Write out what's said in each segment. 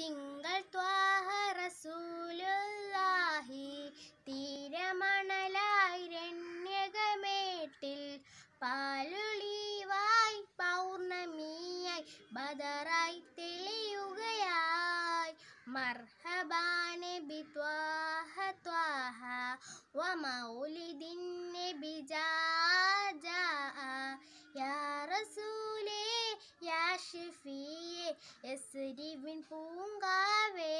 തിങ്കൾ ത്വാഹ റസൂലുല്ലാഹി തീരമണലായിരണ്യകമേട്ടിൽ പാലുളീവായി പൗർണമിയായി ബദറായി തെളിയുകയായി മർഹബാനെ ബി ത്വാഹ ത്വാഹ വ മൗലിദിന്നെ ബിജാ യാ റസൂലേ യാ ഷിഫി எஸ்ரிவின் பூங்காவே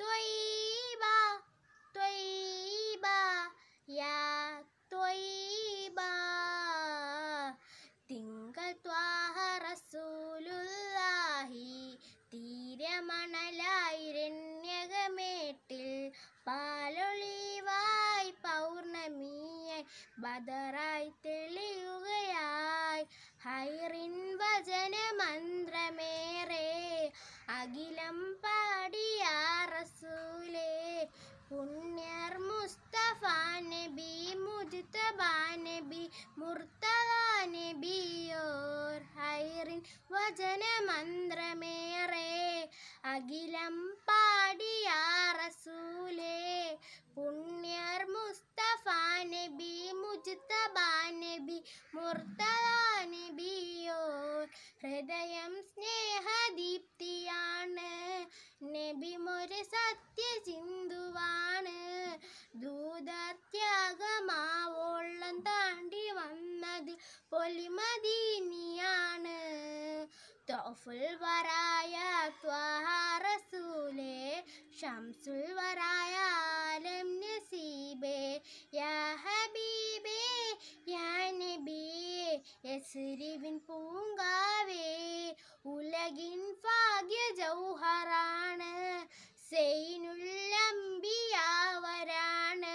தொய்பா தொய்பா யா தொய்பா തിങ്കൾ ത്വാഹറസൂലുല്ലാഹി തീരമണലായി രണ്യകമേട്ടിൽ പാലൊളിവായി പൗർണമിയായി ബദറായി തെളിയുകയായി ഹൈറിൻ വചന മുർത്തവ നബിയോർ ഹൈറിൻ വചനമന്ത്രമേറെ അഖിലം പാടിയ റസൂലേ പുണ്യർ മുസ്തഫ നബി മുജിത്തബ നബി മുർത്തവ നബിയോർ ഹൃദയം സ്നേഹദീപ്തിയാണ് നബി മുരു പൊലിമദീനിയാണ് തോഫുൽ വരായ ത്വാഹ റസൂലേ ഷംസുൽ വരായ ആലം നസീബേ യാ ഹബീബേ യാ നബീ യസ്രിവിൻ പൂങ്കാവേ ഉലഗിൻ ഭാഗ്യ ജൗഹറാണ് സെയ്നുല്ലംബിയാവരാണ്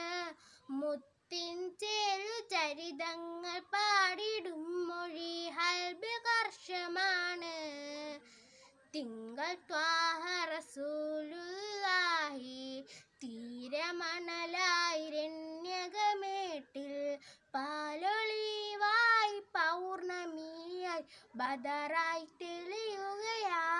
മുത്തിൻ ചേരു ചരിതങ്ങൾ പ വർഷമാണ് തിങ്കൾ ത്വാഹ റസൂലുല്ലാഹി തീരമണലായി രണ്യകമേട്ടിൽ പാലൊളിവായി പൗർണമിയായി ബദറായി തെളിയുകയായി